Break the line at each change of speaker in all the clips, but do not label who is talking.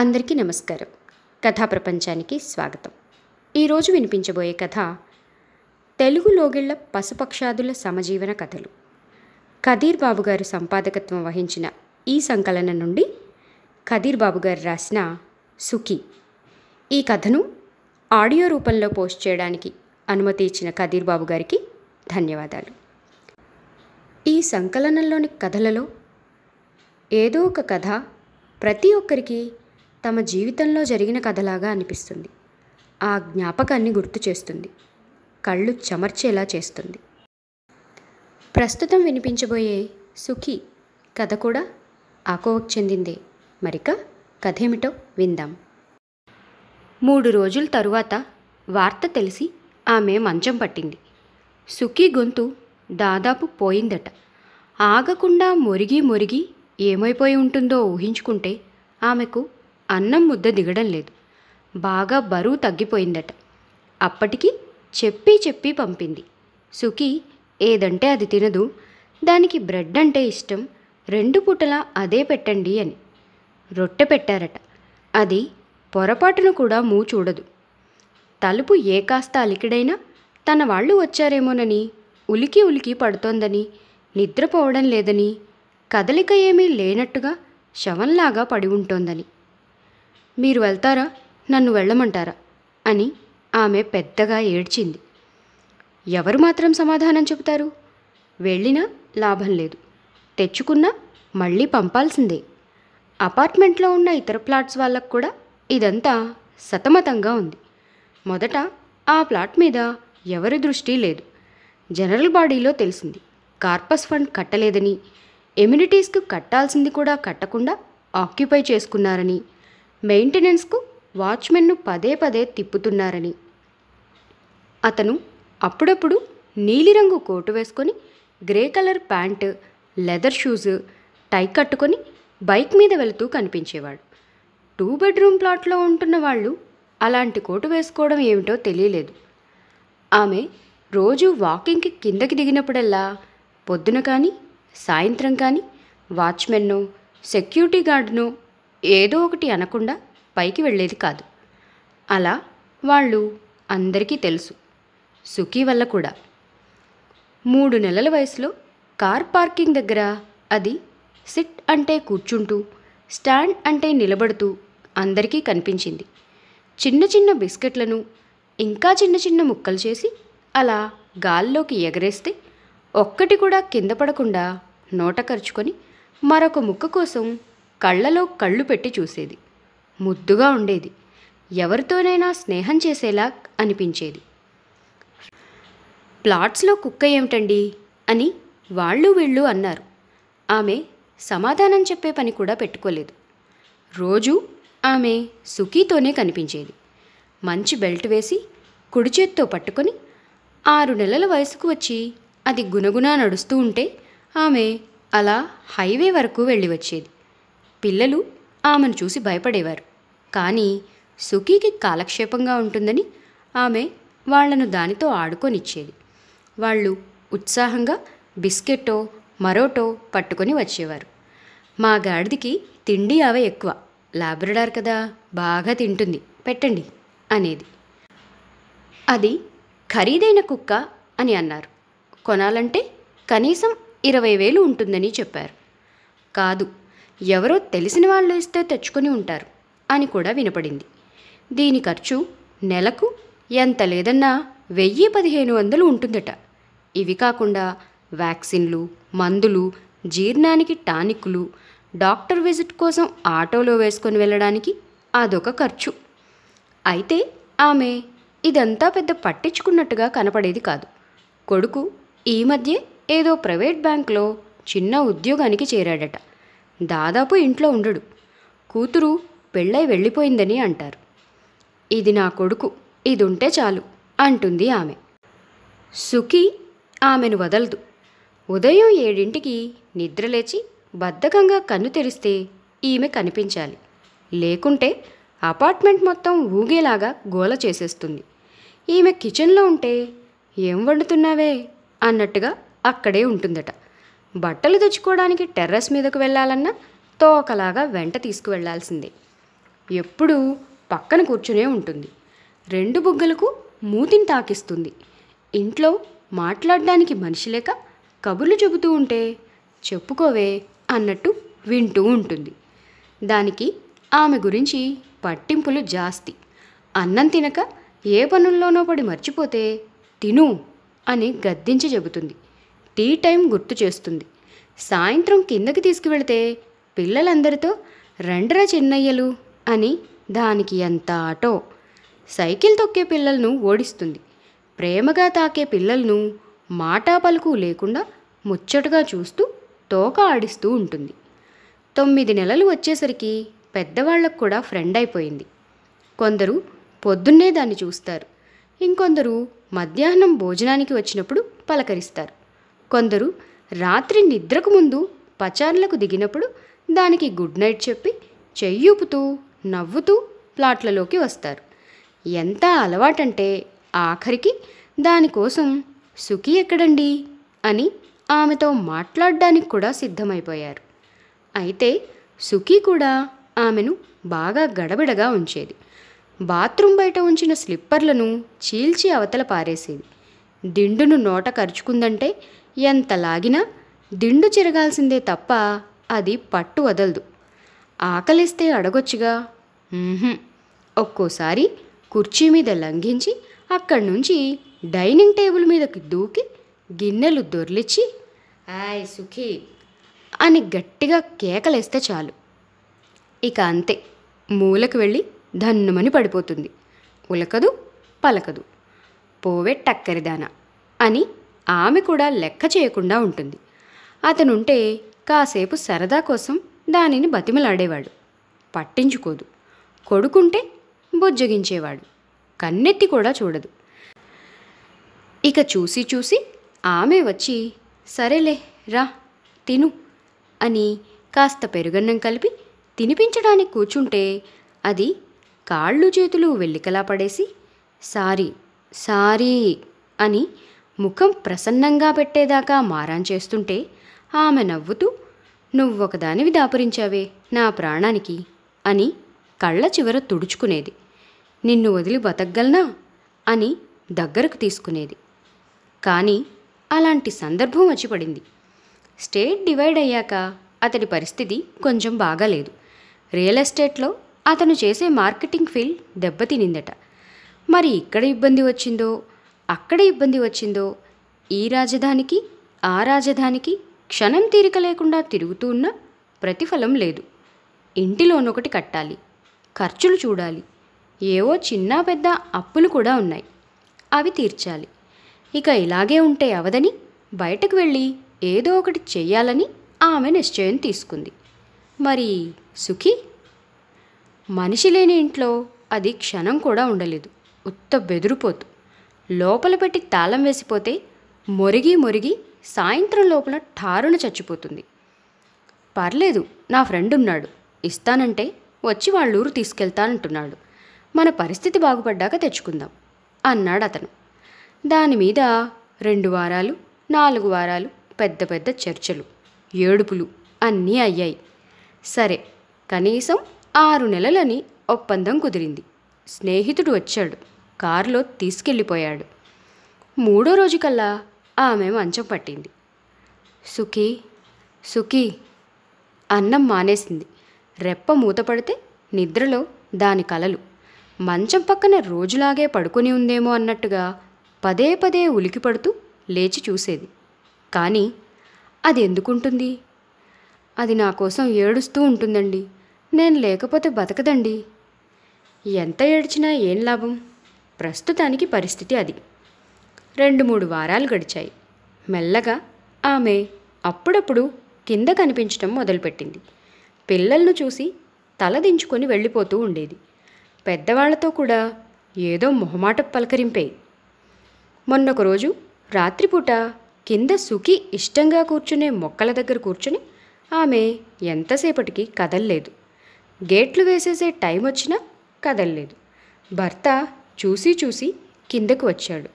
అందరికీ నమస్కారం కథా ప్రపంచానికి స్వాగతం ఈరోజు వినిపించబోయే కథ తెలుగు లోగిళ్ల పశుపక్షాదుల సమజీవన కథలు ఖదీర్ బాబు గారు సంపాదకత్వం వహించిన ఈ సంకలనం నుండి ఖదీర్ బాబు గారు రాసిన సుఖి ఈ కథను ఆడియో రూపంలో పోస్ట్ చేయడానికి అనుమతి ఇచ్చిన ఖదీర్ బాబు గారికి ధన్యవాదాలు ఈ సంకలనంలోని కథలలో ఏదో ఒక కథ ప్రతి ఒక్కరికి తమ జీవితంలో జరిగిన కథలాగా అనిపిస్తుంది ఆ జ్ఞాపకాన్ని గుర్తు చేస్తుంది కళ్ళు చమర్చేలా చేస్తుంది ప్రస్తుతం వినిపించబోయే సుఖి కథ కూడా ఆకోవక్ చెందిందే మరిక కథేమిటో విందాం మూడు రోజుల తరువాత వార్త తెలిసి ఆమె మంచం పట్టింది సుఖీ గొంతు దాదాపు పోయిందట ఆగకుండా మురిగి మురిగి ఏమైపోయి ఉంటుందో ఊహించుకుంటే ఆమెకు అన్నం ముద్ద దిగడం లేదు బాగా బరువు తగ్గిపోయిందట అప్పటికి చెప్పి చెప్పి పంపింది సుఖి ఏదంటే అది తినదు దానికి బ్రెడ్ అంటే ఇష్టం రెండు పూటలా అదే పెట్టండి అని రొట్టె పెట్టారట అది పొరపాటును కూడా మూ చూడదు తలుపు ఏ కాస్త అలికిడైనా తన వాళ్ళు వచ్చారేమోనని ఉలికి ఉలికి పడుతోందని నిద్రపోవడం లేదని కదలిక ఏమీ లేనట్టుగా శవంలాగా పడి ఉంటోందని మీరు వెళ్తారా నన్ను వెళ్ళమంటారా అని ఆమె పెద్దగా ఏడ్చింది ఎవరు మాత్రం సమాధానం చెబుతారు వెళ్ళినా లాభం లేదు తెచ్చుకున్నా మళ్ళీ పంపాల్సిందే అపార్ట్మెంట్లో ఉన్న ఇతర ప్లాట్స్ వాళ్ళకు కూడా ఇదంతా సతమతంగా ఉంది మొదట ఆ ప్లాట్ మీద ఎవరి దృష్టి లేదు జనరల్ బాడీలో తెలిసింది కార్పస్ ఫండ్ కట్టలేదని ఎమ్యూనిటీస్కు కట్టాల్సింది కూడా కట్టకుండా ఆక్యుపై చేసుకున్నారని మెయింటెనెన్స్కు వాచ్మెన్ను పదే పదే తిప్పుతున్నారని అతను అప్పుడప్పుడు నీలిరంగు కోటు వేసుకొని grey colour pant leather shoes tie కట్టుకొని బైక్ మీద వెళుతూ కనిపించేవాడు టూ బెడ్రూమ్ ప్లాట్లో ఉంటున్న వాళ్ళు అలాంటి కోటు వేసుకోవడం ఏమిటో తెలియలేదు ఆమె రోజు వాకింగ్కి కిందకి దిగినప్పుడల్లా పొద్దున కానీ సాయంత్రం కానీ వాచ్మెన్ను సెక్యూరిటీ గార్డును ఏదో ఒకటి అనకుండా పైకి వెళ్ళేది కాదు అలా వాళ్ళు అందరికీ తెలుసు సుఖీ వల్ల కూడా మూడు నెలల వయసులో కార్ పార్కింగ్ దగ్గర అది సిట్ అంటే కూర్చుంటూ స్టాండ్ అంటే నిలబడుతూ అందరికీ కనిపించింది చిన్న చిన్న బిస్కెట్లను ఇంకా చిన్న చిన్న ముక్కలు చేసి అలా గాల్లోకి ఎగరేస్తే ఒక్కటి కూడా కింద పడకుండా నోట ఖర్చుకొని మరొక ముక్క కోసం కళ్ళలో కళ్ళు పెట్టి చూసేది ముద్దుగా ఉండేది ఎవరితోనైనా స్నేహం చేసేలా అనిపించేది ప్లాట్స్లో కుక్క ఏమిటండి అని వాళ్ళు వీళ్ళు అన్నారు ఆమె సమాధానం చెప్పే పని కూడా పెట్టుకోలేదు రోజు ఆమె సుఖీతోనే కనిపించేది మంచి బెల్ట్ వేసి కుడి చేత్తో పట్టుకొని ఆరు నెలల వయసుకు వచ్చి అది గుణగుణ నడుస్తూ ఉంటే ఆమె అలా హైవే వరకు వెళ్ళి వచ్చేది పిల్లలు ఆమెను చూసి భయపడేవారు కానీ సుఖీకి కాలక్షేపంగా ఉంటుందని ఆమె వాళ్లను దానితో ఆడుకొనిచ్చేది వాళ్ళు ఉత్సాహంగా బిస్కెట్టో మరోటో పట్టుకొని వచ్చేవారు మా గాడిదికి తిండి అవే ఎక్కువ లాబ్రడార్ కదా బాగా తింటుంది పెట్టండి అనేది అది ఖరీదైన కుక్క అని అన్నారు కొనాలంటే కనీసం ఇరవై వేలు ఉంటుందని చెప్పారు కాదు ఎవరో తెలిసిన వాళ్ళు ఇస్తే తెచ్చుకొని ఉంటారు అని కూడా వినపడింది దీని ఖర్చు నెలకు ఎంత లేదన్నా వెయ్యి పదిహేను వందలు ఉంటుందట ఇవి కాకుండా వ్యాక్సిన్లు మందులు జీర్ణానికి టానిక్లు డాక్టర్ విజిట్ కోసం ఆటోలో వేసుకొని వెళ్ళడానికి అదొక ఖర్చు అయితే ఆమె ఇదంతా పెద్ద పట్టించుకున్నట్టుగా కనపడేది కాదు కొడుకు ఈ మధ్య ఏదో ప్రైవేట్ బ్యాంక్లో చిన్న ఉద్యోగానికి చేరాడట దాదాపు ఇంట్లో ఉండడు కూతురు పెళ్ళై వెళ్ళిపోయిందని అంటారు ఇది నా కొడుకు ఇది ఉంటే చాలు అంటుంది ఆమె సుఖి ఆమెను వదలదు ఉదయం ఏడింటికి నిద్రలేచి బద్ధకంగా కన్ను తెరిస్తే ఈమె కనిపించాలి లేకుంటే అపార్ట్మెంట్ మొత్తం ఊగేలాగా గోల చేసేస్తుంది ఈమె కిచెన్లో ఉంటే ఏం వండుతున్నావే అన్నట్టుగా అక్కడే ఉంటుందట బట్టలు తెచ్చుకోవడానికి టెర్రస్ మీదకు వెళ్ళాలన్నా తోకలాగా వెంట తీసుకువెళ్లాల్సిందే ఎప్పుడూ పక్కన కూర్చునే ఉంటుంది రెండు బుగ్గలకు మూతిని తాకిస్తుంది ఇంట్లో మాట్లాడడానికి మనిషి లేక కబుర్లు చెబుతూ ఉంటే చెప్పుకోవే అన్నట్టు వింటూ ఉంటుంది దానికి ఆమె గురించి పట్టింపులు జాస్తి అన్నం తినక ఏ పనుల్లోనో పడి మర్చిపోతే తిను అని గద్దించి చెబుతుంది టీ టైం గుర్తు చేస్తుంది సాయంత్రం కిందకి తీసుకువెళితే పిల్లలందరితో రండ్రా చిన్నయ్యలు అని దానికి ఎంత ఆటో సైకిల్ తొక్కే పిల్లలను ఓడిస్తుంది ప్రేమగా తాకే పిల్లలను మాటా పలుకు లేకుండా ముచ్చటగా చూస్తూ తోక ఆడిస్తూ ఉంటుంది తొమ్మిది నెలలు వచ్చేసరికి పెద్దవాళ్ళకు కూడా ఫ్రెండ్ అయిపోయింది కొందరు పొద్దున్నే దాన్ని చూస్తారు ఇంకొందరు మధ్యాహ్నం భోజనానికి వచ్చినప్పుడు పలకరిస్తారు కొందరు రాత్రి నిద్రకు ముందు పచార్లకు దిగినప్పుడు దానికి గుడ్ నైట్ చెప్పి చెయ్యూపుతూ నవ్వుతూ ప్లాట్లలోకి వస్తారు ఎంత అలవాటంటే ఆఖరికి దానికోసం సుఖీ ఎక్కడండి అని ఆమెతో మాట్లాడడానికి కూడా సిద్ధమైపోయారు అయితే సుఖీ కూడా ఆమెను బాగా గడబిడగా ఉంచేది బాత్రూం బయట ఉంచిన స్లిప్పర్లను చీల్చి అవతల పారేసేది దిండును నోట కరుచుకుందంటే ఎంత లాగినా దిండు చిరగాల్సిందే తప్ప అది పట్టు వదలదు ఆకలిస్తే అడగొచ్చుగా ఒక్కోసారి కుర్చీ మీద లంఘించి అక్కడి నుంచి డైనింగ్ టేబుల్ మీదకి దూకి గిన్నెలు దొర్లిచ్చి ఆయ్ సుఖీ అని గట్టిగా కేకలేస్తే చాలు ఇక అంతే మూలకు వెళ్ళి ధన్నుమని పడిపోతుంది ఉలకదు పలకదు పోవే టక్కరిదానా అని ఆమె కూడా లెక్క చేయకుండా ఉంటుంది అతనుంటే కాసేపు సరదా కోసం దానిని బతిమలాడేవాడు పట్టించుకోదు కొడుకుంటే బుజ్జగించేవాడు కన్నెత్తి కూడా చూడదు ఇక చూసి చూసి ఆమె వచ్చి సరేలే రా తిను అని కాస్త పెరుగన్నం కలిపి తినిపించడానికి కూర్చుంటే అది కాళ్ళు చేతులు వెల్లికలా పడేసి సారీ సారీ అని ముఖం ప్రసన్నంగా పెట్టేదాకా మారాన్ చేస్తుంటే ఆమె నవ్వుతూ నువ్వొకదానివి దాపురించావే నా ప్రాణానికి అని కళ్ళ చివర తుడుచుకునేది నిన్ను వదిలి బతకగలనా అని దగ్గరకు తీసుకునేది కానీ అలాంటి సందర్భం వచ్చిపడింది స్టేట్ డివైడ్ అయ్యాక అతడి పరిస్థితి కొంచెం బాగాలేదు రియల్ ఎస్టేట్లో అతను చేసే మార్కెటింగ్ ఫీల్డ్ దెబ్బతినిందట మరి ఇక్కడ ఇబ్బంది వచ్చిందో అక్కడ ఇబ్బంది వచ్చిందో ఈ రాజధానికి ఆ రాజధానికి క్షణం తీరిక లేకుండా తిరుగుతూ ఉన్నా ప్రతిఫలం లేదు ఇంటిలోనొకటి కట్టాలి ఖర్చులు చూడాలి ఏవో చిన్న పెద్ద అప్పులు కూడా ఉన్నాయి అవి తీర్చాలి ఇక ఇలాగే ఉంటే అవదని బయటకు వెళ్ళి ఏదో ఒకటి చెయ్యాలని ఆమె నిశ్చయం తీసుకుంది మరి సుఖి మనిషి లేని ఇంట్లో అది క్షణం కూడా ఉండలేదు ఉత్త బెదిరిపోతూ లోపల పెట్టి తాళం వేసిపోతే మొరిగి మొరిగి సాయంత్రం లోపల ఠారున చచ్చిపోతుంది పర్లేదు నా ఫ్రెండ్ ఉన్నాడు ఇస్తానంటే వచ్చి వాళ్ళ ఊరు తీసుకెళ్తానంటున్నాడు మన పరిస్థితి బాగుపడ్డాక తెచ్చుకుందాం అన్నాడు అతను దాని మీద రెండు వారాలు నాలుగు వారాలు పెద్ద పెద్ద చర్చలు ఏడుపులు అన్నీ అయ్యాయి సరే కనీసం ఆరు నెలలని ఒప్పందం కుదిరింది స్నేహితుడు వచ్చాడు కారులో తీసుకెళ్ళిపోయాడు మూడో రోజుకల్లా ఆమె మంచం పట్టింది సుఖీ సుఖీ అన్నం మానేసింది రెప్ప మూతపడితే నిద్రలో దాని కలలు మంచం పక్కన రోజులాగే పడుకుని ఉందేమో అన్నట్టుగా పదే పదే ఉలికి పడుతూ లేచి చూసేది కానీ అది ఎందుకుంటుంది అది నా కోసం ఏడుస్తూ ఉంటుందండి నేను లేకపోతే బతకదండి ఎంత ఏడ్చినా ఏం లాభం ప్రస్తుతానికి పరిస్థితి అది రెండు మూడు వారాలు గడిచాయి మెల్లగా ఆమె అప్పుడప్పుడు కింద కనిపించటం మొదలుపెట్టింది పిల్లలను చూసి తలదించుకొని వెళ్ళిపోతూ ఉండేది పెద్దవాళ్లతో కూడా ఏదో మొహమాట పలకరింపే మొన్నొక రోజు రాత్రిపూట కింద సుఖి ఇష్టంగా కూర్చునే మొక్కల దగ్గర కూర్చుని ఆమె ఎంతసేపటికి కదల్లేదు గేట్లు వేసేసే టైం వచ్చినా కదల్లేదు భర్త చూసి చూసి కిందకు వచ్చాడు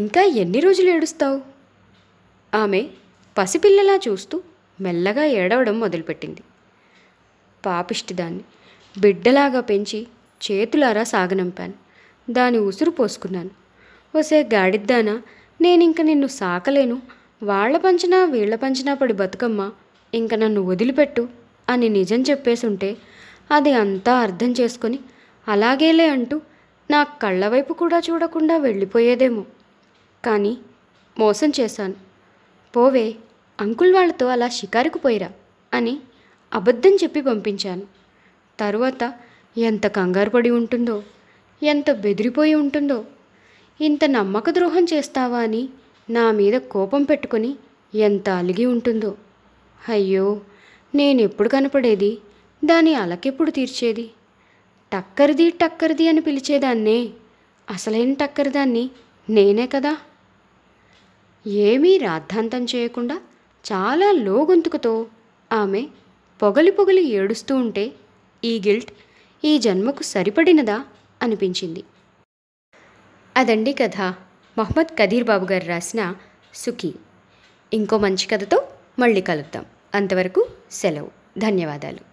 ఇంకా ఎన్ని రోజులు ఏడుస్తావు ఆమె పసిపిల్లలా చూస్తూ మెల్లగా ఏడవడం మొదలుపెట్టింది పాపిష్టిదాన్ని బిడ్డలాగా పెంచి చేతులారా సాగనంపాను దాని ఉసురు పోసుకున్నాను ఓసే గాడిద్దానా నేనింక నిన్ను సాకలేను వాళ్ల పంచినా వీళ్ల పంచినా పడి బతుకమ్మ ఇంక నన్ను వదిలిపెట్టు అని నిజం చెప్పేసుంటే అది అంతా అర్థం చేసుకొని అలాగేలే అంటూ నా కళ్ళవైపు కూడా చూడకుండా వెళ్ళిపోయేదేమో కానీ మోసం చేశాను పోవే అంకుల్ వాళ్ళతో అలా షికారుకు పోయిరా అని అబద్ధం చెప్పి పంపించాను తరువాత ఎంత కంగారు పడి ఉంటుందో ఎంత బెదిరిపోయి ఉంటుందో ఇంత నమ్మక ద్రోహం చేస్తావా అని నా మీద కోపం పెట్టుకుని ఎంత అలిగి ఉంటుందో అయ్యో నేనెప్పుడు కనపడేది దాని అలకెప్పుడు తీర్చేది టక్కరిది టక్కరిది అని పిలిచేదాన్నే అసలైన టక్కరిదాన్ని నేనే కదా ఏమీ రాద్ధాంతం చేయకుండా చాలా లోగొంతుకుతో ఆమె పొగలి పొగలి ఏడుస్తూ ఉంటే ఈ గిల్ట్ ఈ జన్మకు సరిపడినదా అనిపించింది అదండి కథ మహమ్మద్ కదీర్ బాబు గారు రాసిన సుఖీ ఇంకో మంచి కథతో మళ్ళీ కలుద్దాం అంతవరకు సెలవు ధన్యవాదాలు